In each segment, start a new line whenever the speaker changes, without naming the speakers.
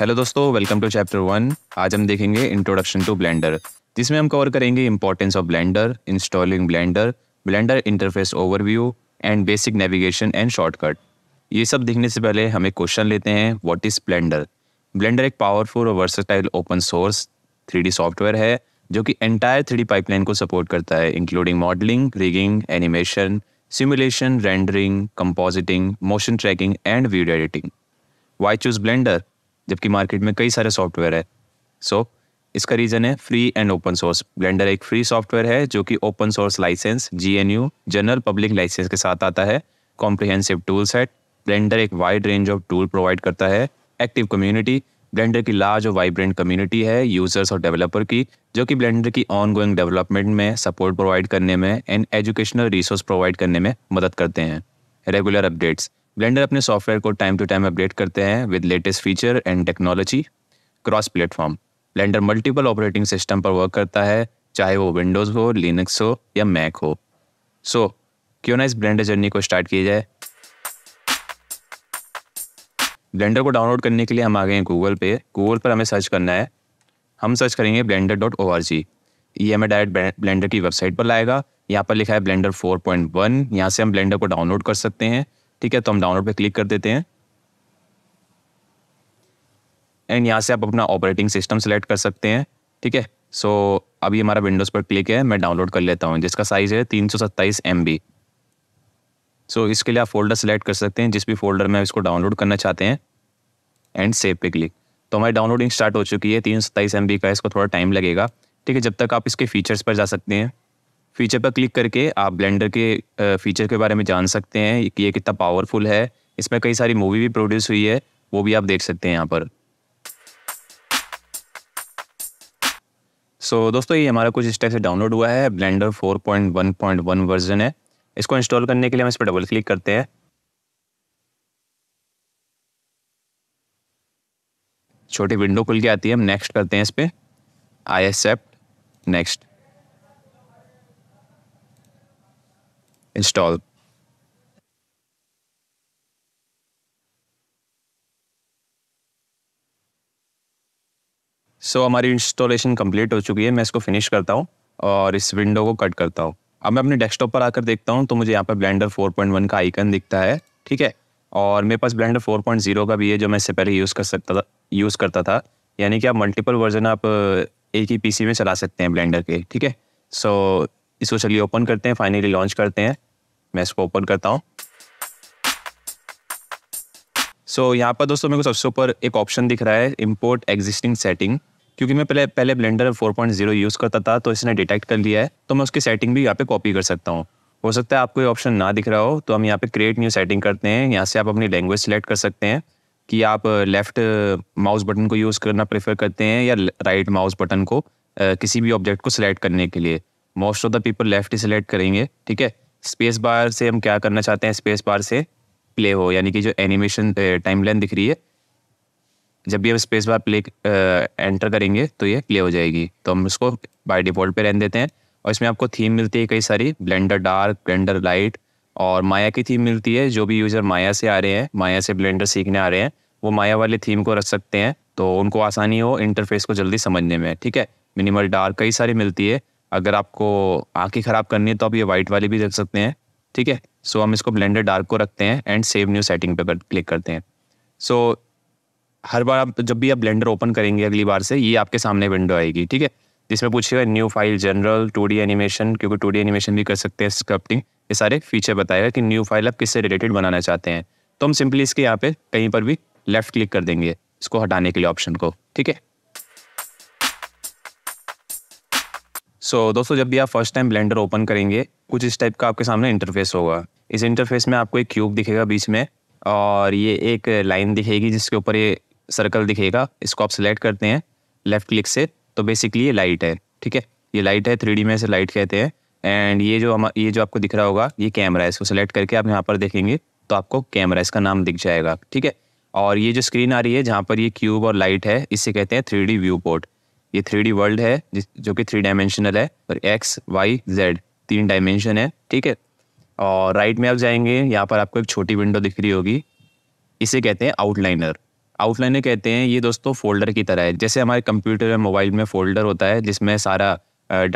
hello दोस्तों welcome to chapter one आज हम देखेंगे इंट्रोडक्शन टू ब्लेंडर जिसमें हम कवर करेंगे importance of Blender installing Blender Blender interface overview and basic navigation and shortcut ये सब देखने से पहले हम एक क्वेश्चन लेते हैं व्हाट इज़ ब्लेंडर ब्लेंडर एक पावरफुल और versatile open source three software है जो कि एंटायर थ्री पाइपलाइन को सपोर्ट करता है including modelling rigging animation simulation rendering compositing motion tracking and video editing why choose Blender जबकि मार्केट में कई सारे सॉफ्टवेयर है सो so, इसका रीज़न है free and open source Blender एक फ्री सॉफ्टवेयर है जो कि open source licence G general public licence के साथ आता है कॉम्प्रिहेंसिव टूल सेट ब्लेंडर एक wide range of tool provide करता है एक्टिव कम्युनिटी ब्लेंडर की लार्ज और वाइब्रेंट कम्युनिटी है यूजर्स और डेवलपर की जो कि ब्लेंडर की ऑनगोइंग डेवलपमेंट में सपोर्ट प्रोवाइड करने में एंड एजुकेशनल रिसोर्स प्रोवाइड करने में मदद करते हैं रेगुलर अपडेट्स ब्लेंडर अपने सॉफ्टवेयर को टाइम टू टाइम अपडेट करते हैं with latest feature and technology cross platform Blender multiple operating system पर वर्क करता है चाहे वो विंडोज़ हो लिनक्स हो या मैक हो सो so, क्यों ना इस ब्लेंडर जर्नी को स्टार्ट किया जाए ब्लेंडर को डाउनलोड करने के लिए हम आ गए हैं गूगल पे गूगल पर हमें सर्च करना है हम सर्च करेंगे Blender dot O R G ये हमें डायरेक्ट ब्लेंडर की वेबसाइट पर लाएगा यहाँ पर लिखा है ब्लेंडर फोर पॉइंट वन यहाँ से हम ब्लेंडर को डाउनलोड कर सकते हैं ठीक है तो हम डाउनलोड पे क्लिक कर देते हैं एंड यहाँ से आप अपना ऑपरेटिंग सिस्टम सेलेक्ट कर सकते हैं ठीक है सो so, अभी हमारा विंडोज़ पर क्लिक है मैं डाउनलोड कर लेता हूँ जिसका साइज़ है तीन सौ सत्ताईस एम बी सो इसके लिए आप फोल्डर सेलेक्ट कर सकते हैं जिस भी फोल्डर में इसको डाउनलोड करना चाहते हैं एंड सेव पे क्लिक तो हमारी डाउनलोडिंग स्टार्ट हो चुकी है तीन सौ सत्ताईस एम बी का इसको थोड़ा टाइम लगेगा ठीक है जब तक आप इसके फीचर्स पर जा सकते हैं फीचर पर क्लिक करके आप ब्लेंडर के फीचर के बारे में जान सकते हैं कि ये कितना पावरफुल है इसमें कई सारी मूवी भी प्रोड्यूस हुई है वो भी आप देख सकते हैं यहाँ पर सो so, दोस्तों ये हमारा कुछ इस टाइप से डाउनलोड हुआ है ब्लेंडर 4.1.1 वर्जन है इसको इंस्टॉल करने के लिए हम इस पर डबल क्लिक करते हैं छोटी विंडो खुल के आती है हम नेक्स्ट करते हैं इस पर I accept next install so so, हमारी इंस्टॉलेशन कंप्लीट हो चुकी है मैं इसको फिनिश करता हूँ और इस विंडो को कट करता हूँ अब मैं अपने डेस्कटॉप पर आकर देखता हूँ तो मुझे यहाँ पर ब्लेंडर 4.1 का आइकन दिखता है ठीक है और मेरे पास ब्लेंडर 4.0 का भी है जो मैं इससे पहले यूज़ कर सकता था यूज़ करता था यानी कि आप मल्टीपल वर्जन आप एक ही पी में चला सकते हैं ब्लेंडर के ठीक है सो इसको चलिए ओपन करते हैं फाइनली लॉन्च करते हैं मैं इसको ओपन करता हूँ सो so, यहाँ पर दोस्तों मेरे को सबसे ऊपर एक ऑप्शन दिख रहा है इम्पोर्ट एग्जिस्टिंग सेटिंग क्योंकि मैं पहले पहले ब्लेंडर 4.0 यूज़ करता था तो इसने डिटेक्ट कर लिया है तो मैं उसकी सेटिंग भी यहाँ पे कॉपी कर सकता हूँ हो सकता है आपको ये ऑप्शन ना दिख रहा हो तो हम यहाँ पे क्रिएट न्यू सेटिंग करते हैं यहाँ से आप अपनी लैंग्वेज सेलेक्ट कर सकते हैं कि आप लेफ़्ट माउस बटन को यूज़ करना प्रेफर करते हैं या राइट माउस बटन को किसी भी ऑब्जेक्ट को सिलेक्ट करने के लिए most of the people left ही सिलेक्ट करेंगे ठीक है स्पेस बार से हम क्या करना चाहते हैं स्पेस बार से प्ले हो यानी कि जो एनिमेशन टाइम लाइन दिख रही है जब भी हम स्पेस बार प्ले एंटर करेंगे तो ये प्ले हो जाएगी तो हम इसको बाय डिफ़ॉल्ट पे रहने देते हैं और इसमें आपको थीम मिलती है कई सारी ब्लेंडर डार्क ब्लेंडर लाइट और माया की थीम मिलती है जो भी यूज़र माया से आ रहे हैं माया से ब्लेंडर सीखने आ रहे हैं वो माया वाली थीम को रख सकते हैं तो उनको आसानी हो इंटरफेस को जल्दी समझने में ठीक है मिनिमल डार्क कई सारी मिलती है अगर आपको आँखें ख़राब करनी है तो आप ये वाइट वाली भी रख सकते हैं ठीक है सो हम इसको ब्लेंडर डार्क को रखते हैं एंड सेव न्यू सेटिंग पे कर क्लिक करते हैं सो so, हर बार आप जब भी आप ब्लेंडर ओपन करेंगे अगली बार से ये आपके सामने विंडो आएगी ठीक है जिसमें पूछेगा new file general two animation क्योंकि टू एनिमेशन भी कर सकते हैं स्क्रप्टिंग ये सारे फीचर बताएगा कि न्यू फाइल आप किससे रिलेटेड बनाना चाहते हैं तो हम सिंपली इसके यहाँ पे कहीं पर भी लेफ्ट क्लिक कर देंगे इसको हटाने के लिए ऑप्शन को ठीक है सो so, दोस्तों जब भी आप फर्स्ट टाइम ब्लेंडर ओपन करेंगे कुछ इस टाइप का आपके सामने इंटरफेस होगा इस इंटरफेस में आपको एक क्यूब दिखेगा बीच में और ये एक लाइन दिखेगी जिसके ऊपर ये सर्कल दिखेगा इसको आप सिलेक्ट करते हैं लेफ़्ट क्लिक से तो बेसिकली ये लाइट है ठीक है ये लाइट है थ्री में से लाइट कहते हैं एंड ये जो हम ये जो आपको दिख रहा होगा ये कैमरा है इसको सेलेक्ट करके आप यहाँ पर देखेंगे तो आपको कैमरा इसका नाम दिख जाएगा ठीक है और ये जो स्क्रीन आ रही है जहाँ पर ये क्यूब और लाइट है इसे कहते हैं थ्री व्यू पोर्ट ये थ्री वर्ल्ड है जो कि थ्री डायमेंशनल है और एक्स वाई जेड तीन डायमेंशन है ठीक है और राइट में आप जाएंगे यहाँ पर आपको एक छोटी विंडो दिख रही होगी इसे कहते हैं आउटलाइनर आउटलाइनर कहते हैं ये दोस्तों फोल्डर की तरह है जैसे हमारे कंप्यूटर या मोबाइल में फोल्डर होता है जिसमें सारा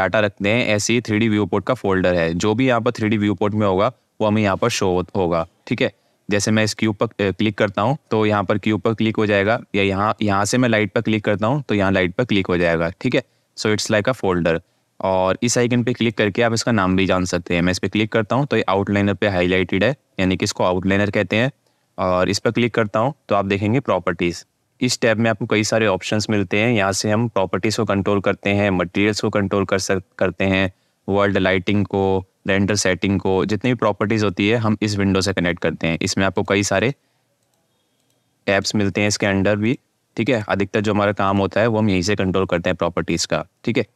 डाटा रखते हैं ऐसे ही थ्री व्यू पोर्ट का फोल्डर है जो भी यहाँ पर थ्री व्यू पोर्ट में होगा वो हमें यहाँ पर शो होगा ठीक है जैसे मैं इस क्यूब पर क्लिक करता हूँ तो यहाँ पर क्यूब पर क्लिक हो जाएगा या यहाँ यहाँ से मैं लाइट पर क्लिक करता हूँ तो यहाँ लाइट पर क्लिक हो जाएगा ठीक है so it's like a folder और इस आइकन पे क्लिक करके आप इसका नाम भी जान सकते हैं मैं इस पर क्लिक करता हूँ तो ये आउटलाइनर पे हाईलाइटेड है यानी कि इसको आउटलाइनर कहते हैं और इस पर क्लिक करता हूँ तो आप देखेंगे प्रॉपर्टीज़ इस टैब में आपको कई सारे ऑप्शंस मिलते हैं यहाँ से हम प्रॉपर्टीज़ को कंट्रोल करते हैं मटेरियल्स को कंट्रोल कर सक करते हैं वर्ल्ड लाइटिंग को रेंटर सेटिंग को जितनी भी प्रॉपर्टीज़ होती है हम इस विंडो से कनेक्ट करते हैं इसमें आपको कई सारे ऐप्स मिलते हैं इसके अंडर भी ठीक है अधिकतर जो हमारा काम होता है वो हम यहीं से कंट्रोल करते हैं प्रॉपर्टीज़ का ठीक है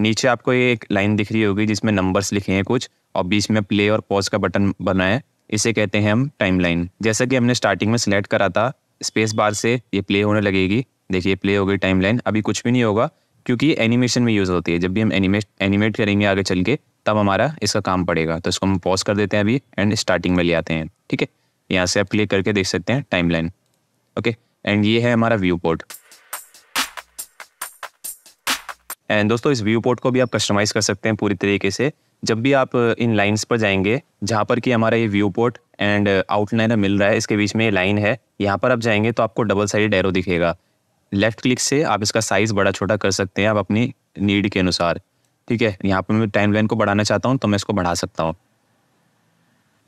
नीचे आपको ये एक लाइन दिख रही होगी जिसमें नंबर्स लिखे हैं कुछ और बीच में प्ले और पॉज का बटन बना है इसे कहते हैं हम लाइन जैसा कि हमने स्टार्टिंग में सिलेक्ट करा था स्पेस बार से ये प्ले होने लगेगी देखिए प्ले हो गई लाइन अभी कुछ भी नहीं होगा क्योंकि एनिमेशन में यूज़ होती है जब भी हम एनिमेट एनिमेट करेंगे आगे चल के तब हमारा इसका काम पड़ेगा तो इसको हम पॉज कर देते हैं अभी एंड स्टार्टिंग में ले आते हैं ठीक है यहाँ से आप क्लिक करके देख सकते हैं टाइमलाइन ओके एंड ये है हमारा व्यू पोर्ट एंड दोस्तों इस व्यू पोर्ट को भी आप कस्टमाइज़ कर सकते हैं पूरी तरीके से जब भी आप इन लाइंस पर जाएंगे जहाँ पर कि हमारा ये व्यू पोर्ट एंड आउटलाइनर मिल रहा है इसके बीच में ये लाइन है यहाँ पर आप जाएंगे तो आपको डबल साइड एरो दिखेगा लेफ़्ट क्लिक से आप इसका साइज़ बड़ा छोटा कर सकते हैं आप अपनी नीड के अनुसार ठीक है यहाँ पर मैं टाइम लाइन को बढ़ाना चाहता हूँ तो मैं इसको बढ़ा सकता हूँ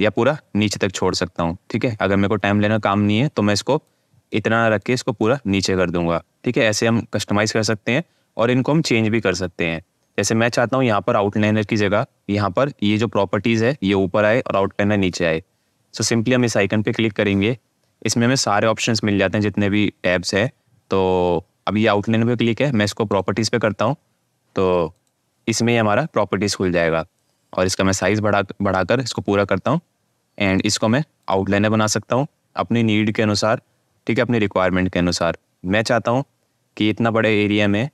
या पूरा नीचे तक छोड़ सकता हूँ ठीक है अगर मेरे को टाइम लेना काम नहीं है तो मैं इसको इतना रख के इसको पूरा नीचे कर दूंगा ठीक है ऐसे हम कस्टमाइज़ कर सकते हैं और इनको हम चेंज भी कर सकते हैं जैसे मैं चाहता हूँ यहाँ पर आउटलाइनर की जगह यहाँ पर ये जो प्रॉपर्टीज़ है ये ऊपर आए और आउटलाइनर नीचे आए सो so, सिंपली हम इस आइकन पे क्लिक करेंगे इसमें हमें सारे ऑप्शंस मिल जाते हैं जितने भी टैब्स हैं तो अब ये आउटलाइनर पे क्लिक है मैं इसको प्रॉपर्टीज़ पे करता हूँ तो इसमें ही हमारा प्रॉपर्टीज़ खुल जाएगा और इसका मैं साइज़ बढ़ा बढ़ाकर इसको पूरा करता हूँ एंड इसको मैं आउटलाइनर बना सकता हूँ अपनी नीड के अनुसार ठीक है अपनी रिक्वायरमेंट के अनुसार मैं चाहता हूँ कि इतना बड़े एरिया में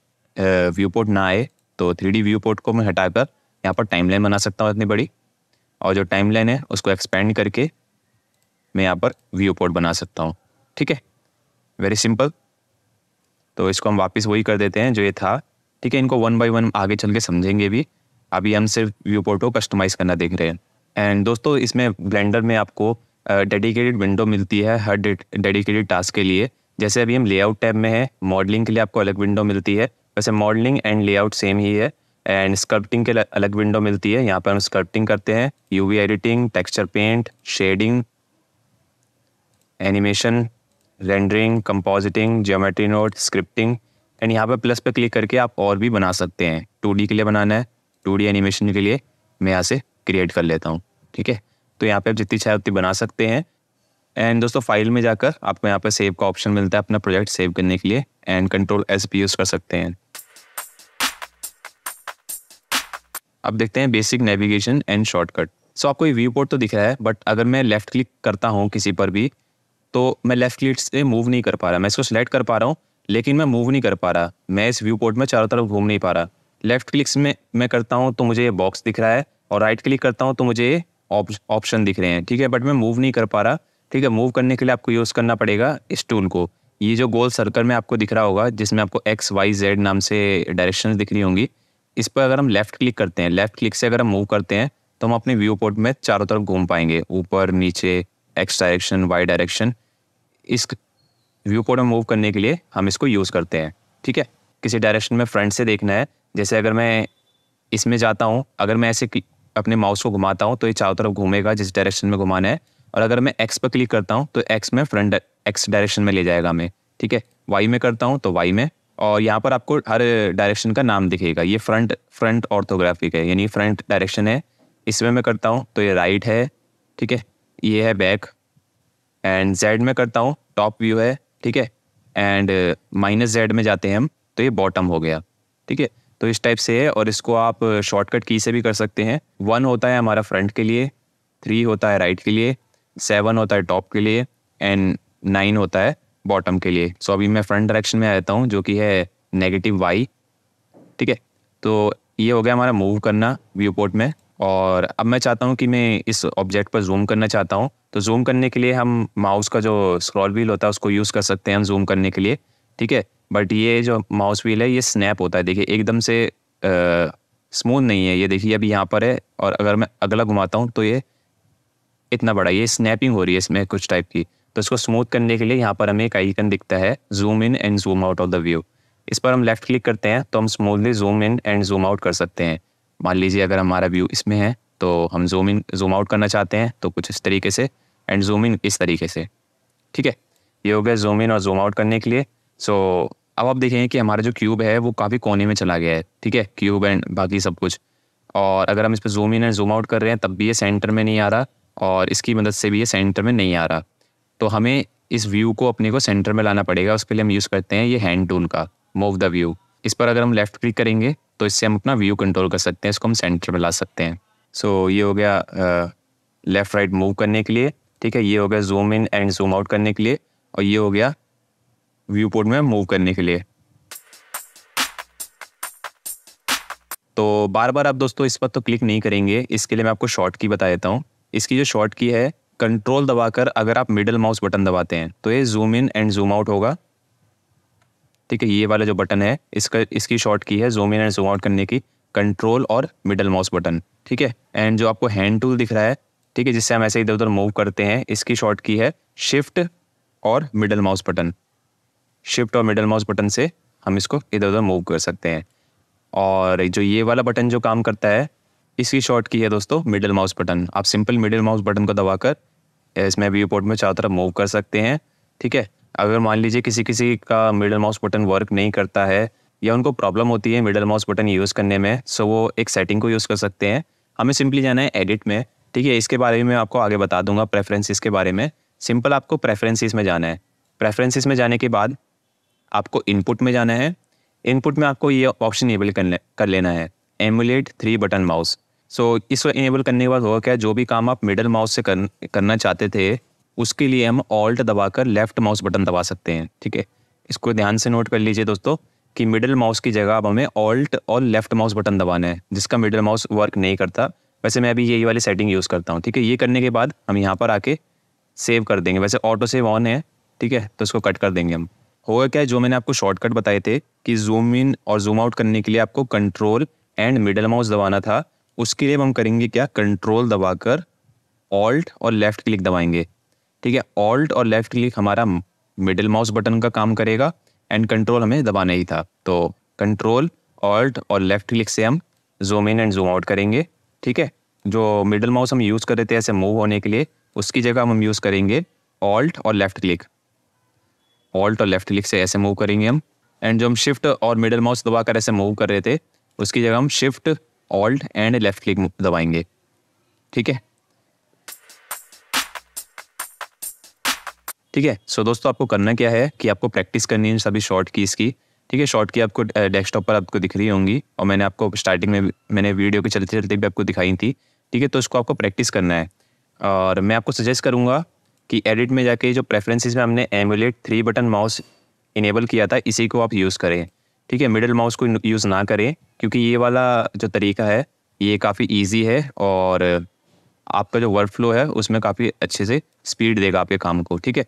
व्यू पोर्ट ना आए तो थ्री डी व्यू पोर्ट को मैं हटाकर यहाँ पर टाइम लाइन बना सकता हूँ इतनी बड़ी और जो टाइम लाइन है उसको एक्सपेंड करके मैं यहाँ पर व्यू पोर्ट बना सकता हूँ ठीक है वेरी सिंपल तो इसको हम वापस वही कर देते हैं जो ये था ठीक है इनको वन बाई वन आगे चल के समझेंगे भी अभी हम सिर्फ व्यू पोर्ट को कस्टमाइज़ करना देख रहे हैं एंड दोस्तों इसमें ब्लेंडर में आपको डेडिकेटेड विंडो मिलती है हर डेडिकेटेड टास्क के लिए जैसे अभी हम लेआउट टैब में है मॉडलिंग के लिए आपको अलग विंडो मिलती है वैसे मॉडलिंग एंड लेआउट सेम ही है एंड स्कर्प्टिंग के लिए अलग विंडो मिलती है यहाँ पर हम स्कर्प्टिंग करते हैं UV editing texture paint shading animation rendering compositing geometry node scripting and यहाँ पर प्लस पर क्लिक करके आप और भी बना सकते हैं टू के लिए बनाना है टू एनिमेशन के लिए मैं यहाँ से क्रिएट कर लेता हूँ ठीक है तो यहाँ पे आप जितनी चाहे उतनी बना सकते हैं एंड दोस्तों फाइल में जाकर आपको यहाँ पे सेव का ऑप्शन मिलता है अपना प्रोजेक्ट सेव करने के लिए एंड कंट्रोल एस भी यूज़ कर सकते हैं अब देखते हैं basic navigation and shortcut so आपको ये व्यू पोर्ट तो दिख रहा है बट अगर मैं लेफ्ट क्लिक करता हूँ किसी पर भी तो मैं लेफ्ट क्लिक से मूव नहीं कर पा रहा मैं इसको सिलेक्ट कर पा रहा हूँ लेकिन मैं मूव नहीं कर पा रहा मैं इस व्यू पोर्ट में चारों तरफ घूम नहीं पा रहा लेफ्ट क्लिक्स में मैं करता हूँ तो मुझे ये बॉक्स दिख रहा है और राइट क्लिक करता हूँ तो मुझे ये ऑप्शन दिख रहे हैं ठीक है बट मैं मूव नहीं कर पा रहा ठीक है मूव करने के लिए आपको यूज़ करना पड़ेगा इस टूल को ये जो गोल सर्कल में आपको दिख रहा होगा जिसमें आपको एक्स वाई जेड नाम से डायरेक्शन दिख रही होंगी इस पर अगर हम लेफ़्ट क्लिक करते हैं लेफ़्ट क्लिक से अगर हम मूव करते हैं तो हम अपने व्यू पोर्ट में चारों तरफ घूम पाएंगे ऊपर नीचे एक्स डायरेक्शन वाई डायरेक्शन इस व्यू पॉइंट में मूव करने के लिए हम इसको यूज़ करते हैं ठीक है किसी डायरेक्शन में फ्रंट से देखना है जैसे अगर मैं इसमें जाता हूँ अगर मैं ऐसे अपने माउस को घुमाता हूँ तो ये चारों तरफ घूमेगा जिस डायरेक्शन में घुमाना है और अगर मैं एक्स पर क्लिक करता हूँ तो एक्स में फ्रंट एक्स डायरेक्शन में ले जाएगा हमें ठीक है वाई में करता हूँ तो वाई में और यहाँ पर आपको हर डायरेक्शन का नाम दिखेगा ये फ्रंट फ्रंट ऑर्थोग्राफिक है यानी फ्रंट डायरेक्शन है इसमें मैं करता हूँ तो ये राइट है ठीक है ये है बैक एंड जेड में करता हूँ टॉप व्यू है ठीक है एंड माइनस जेड में जाते हैं हम तो ये बॉटम हो गया ठीक है तो इस टाइप से है और इसको आप शॉर्टकट uh, की से भी कर सकते हैं वन होता है हमारा फ्रंट के लिए थ्री होता है राइट के लिए सेवन होता है टॉप के लिए एंड नाइन होता है बॉटम के लिए सो so, अभी मैं फ्रंट डायरेक्शन में आता हूँ जो कि है नेगेटिव वाई ठीक है तो ये हो गया हमारा मूव करना व्यू पोर्ट में और अब मैं चाहता हूँ कि मैं इस ऑब्जेक्ट पर जूम करना चाहता हूँ तो जूम करने के लिए हम माउस का जो स्क्रॉल व्हील होता है उसको यूज़ कर सकते हैं हम जूम करने के लिए ठीक है बट ये जो माउस व्हील है ये स्नैप होता है देखिए एकदम से स्मूथ नहीं है ये देखिए अभी यहाँ पर है और अगर मैं अगला घुमाता हूँ तो ये इतना बड़ा ये स्नैपिंग हो रही है इसमें कुछ टाइप की तो इसको स्मूथ करने के लिए यहाँ पर हमें एक आइकन दिखता है zoom in and zoom out of the view इस पर हम लेफ़्ट क्लिक करते हैं तो हम smoothly zoom in and zoom out कर सकते हैं मान लीजिए अगर हमारा व्यू इसमें है तो हम जूम इन जूम आउट करना चाहते हैं तो कुछ इस तरीके से एंड जूम इन इस तरीके से ठीक है ये हो गया जूम इन और जूम आउट करने के लिए सो अब आप देखेंगे कि हमारा जो क्यूब है वो काफ़ी कोने में चला गया है ठीक है क्यूब एंड बाकी सब कुछ और अगर हम इस पर zoom in and zoom out कर रहे हैं तब भी ये सेंटर में नहीं आ रहा और इसकी मदद से भी ये सेंटर में नहीं आ रहा तो हमें इस व्यू को अपने को सेंटर में लाना पड़ेगा उसके लिए हम यूज़ करते हैं ये हैंड टून का मूव द व्यू इस पर अगर हम लेफ़्ट क्लिक करेंगे तो इससे हम अपना व्यू कंट्रोल कर सकते हैं इसको हम सेंटर में ला सकते हैं सो so, ये हो गया लेफ़्ट राइट मूव करने के लिए ठीक है ये हो गया zoom in and zoom out करने के लिए और ये हो गया व्यू पोर्ट में मूव करने के लिए तो बार बार आप दोस्तों इस पर तो क्लिक नहीं करेंगे इसके लिए मैं आपको शॉर्ट की बता देता हूँ इसकी जो शॉर्ट की है कंट्रोल दबाकर अगर आप मिडल माउस बटन दबाते हैं तो ये zoom in and zoom out होगा ठीक है ये वाला जो बटन है इसका इसकी शॉर्ट की है जोम इन एंड जूम आउट करने की कंट्रोल और मिडल माउस बटन ठीक है एंड जो आपको हैंड टूल दिख रहा है ठीक है जिससे हम ऐसे इधर उधर मूव करते हैं इसकी शॉर्ट की है शिफ्ट और मिडल माउस बटन शिफ्ट और मिडल माउस बटन से हम इसको इधर उधर मूव कर सकते हैं और जो ये वाला बटन जो काम करता है इसकी शॉर्ट की है दोस्तों मिडिल माउस बटन आप सिंपल मिडिल माउस बटन को दबाकर इसमें व्यू पोर्ट में चारों तरफ मूव कर सकते हैं ठीक है अगर मान लीजिए किसी किसी का मिडल माउस बटन वर्क नहीं करता है या उनको प्रॉब्लम होती है मिडल माउस बटन यूज़ करने में सो वो एक सेटिंग को यूज़ कर सकते हैं हमें सिंपली जाना है एडिट में ठीक है इसके बारे में मैं आपको आगे बता दूंगा प्रेफरेंसेस के बारे में सिंपल आपको प्रेफरेंसेस में जाना है प्रेफरेंसेस में जाने के बाद आपको इनपुट में जाना है इनपुट में आपको ये ऑप्शन इनेबल कर, ले, कर लेना है emulate three button mouse so इसको इनेबल करने के बाद होगा क्या जो भी काम आप मिडल माउस से कर, करना चाहते थे उसके लिए हम ऑल्ट दबाकर लेफ्ट माउस बटन दबा सकते हैं ठीक है इसको ध्यान से नोट कर लीजिए दोस्तों कि मिडिल माउस की जगह अब हमें ऑल्ट और लेफ्ट माउस बटन दबाना है जिसका मिडिल माउस वर्क नहीं करता वैसे मैं अभी यही वाली सेटिंग यूज़ करता हूँ ठीक है ये करने के बाद हम यहाँ पर आके सेव कर देंगे वैसे ऑटो सेव ऑन है ठीक है तो इसको कट कर देंगे हम होगा क्या जो मैंने आपको शॉर्टकट बताए थे कि जूम इन और जूम आउट करने के लिए आपको कंट्रोल एंड मिडल माउस दबाना था उसके लिए हम करेंगे क्या कंट्रोल दबाकर ऑल्ट और लेफ़्ट क्लिक दबाएंगे ठीक है ऑल्ट और लेफ्ट क्लिक हमारा मिडिल माउस बटन का काम करेगा एंड कंट्रोल हमें दबाना ही था तो कंट्रोल ऑल्ट और लेफ्ट क्लिक से हम zoom in and zoom out करेंगे ठीक है जो मिडिल माउस हम यूज़ कर रहे थे ऐसे मूव होने के लिए उसकी जगह हम यूज़ करेंगे ऑल्ट और लेफ्ट क्लिक ऑल्ट और लेफ्ट क्लिक से ऐसे मूव करेंगे हम एंड जो हम शिफ्ट और मिडल माउस दबा कर ऐसे मूव कर रहे थे उसकी जगह हम shift Alt and left click दबाएंगे ठीक है ठीक है सो दोस्तों आपको करना क्या है कि आपको प्रैक्टिस करनी है सभी शॉर्ट कीज़ की ठीक है शॉर्ट की आपको डेस्कटॉप पर आपको दिख रही होंगी और मैंने आपको स्टार्टिंग में मैंने वीडियो के चलते चलते भी आपको दिखाई थी ठीक है तो उसको आपको प्रैक्टिस करना है और मैं आपको सजेस्ट करूँगा कि एडिट में जाके जो प्रेफरेंसेस में हमने emulate three button mouse enable किया था इसी को आप यूज़ करें ठीक है मिडिल माउस को यूज़ ना करें क्योंकि ये वाला जो तरीका है ये काफ़ी ईजी है और आपका जो वर्क फ्लो है उसमें काफ़ी अच्छे से स्पीड देगा आपके काम को ठीक है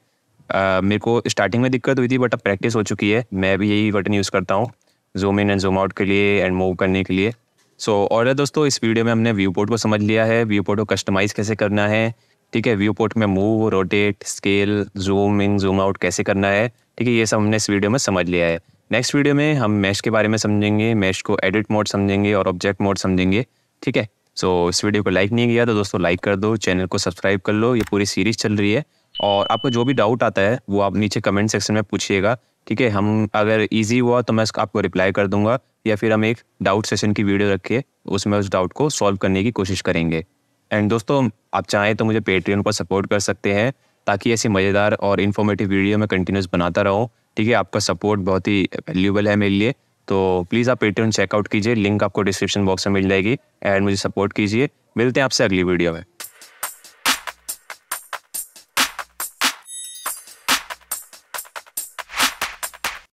मेरे को स्टार्टिंग में दिक्कत हुई थी बट अब प्रैक्टिस हो चुकी है मैं भी यही बटन यूज़ करता हूँ zoom in and zoom out के लिए एंड मूव करने के लिए सो so, और दोस्तों इस वीडियो में हमने व्यू पोर्ट को समझ लिया है व्यू पोर्ट को कस्टमाइज़ कैसे करना है ठीक है व्यू पोर्ट में move rotate scale zoom in zoom out कैसे करना है ठीक है ये सब हमने इस वीडियो में समझ लिया है नेक्स्ट वीडियो में हम मैश के बारे में समझेंगे मैश को एडिट मोड समझेंगे और ऑब्जेक्ट मोड समझेंगे ठीक है सो so, इस वीडियो को लाइक नहीं किया तो दोस्तों लाइक कर दो चैनल को सब्सक्राइब कर लो ये पूरी सीरीज़ चल रही है और आपको जो भी डाउट आता है वो आप नीचे कमेंट सेक्शन में पूछिएगा ठीक है हम अगर इजी हुआ तो मैं आपको रिप्लाई कर दूंगा या फिर हम एक डाउट सेशन की वीडियो रखिए उसमें उस डाउट को सॉल्व करने की कोशिश करेंगे एंड दोस्तों आप चाहें तो मुझे पेट्रियन पर सपोर्ट कर सकते हैं ताकि ऐसी मज़ेदार और इन्फॉर्मेटिव वीडियो मैं कंटिन्यूस बनाता रहूँ ठीक है आपका सपोर्ट बहुत ही वैल्यूबल है मेरे लिए तो प्लीज़ आप पेट्रियन चेकआउट कीजिए लिंक आपको डिस्क्रिप्शन बॉक्स में मिल जाएगी एंड मुझे सपोर्ट कीजिए मिलते हैं आपसे अगली वीडियो में